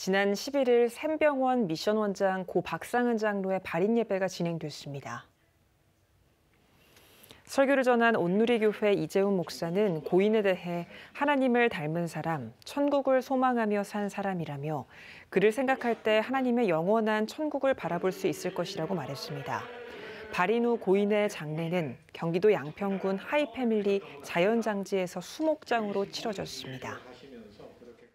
지난 11일 샘병원 미션원장 고 박상은 장로의 발인 예배가 진행됐습니다. 설교를 전한 온누리교회 이재훈 목사는 고인에 대해 하나님을 닮은 사람, 천국을 소망하며 산 사람이라며 그를 생각할 때 하나님의 영원한 천국을 바라볼 수 있을 것이라고 말했습니다. 발인 후 고인의 장례는 경기도 양평군 하이패밀리 자연장지에서 수목장으로 치러졌습니다.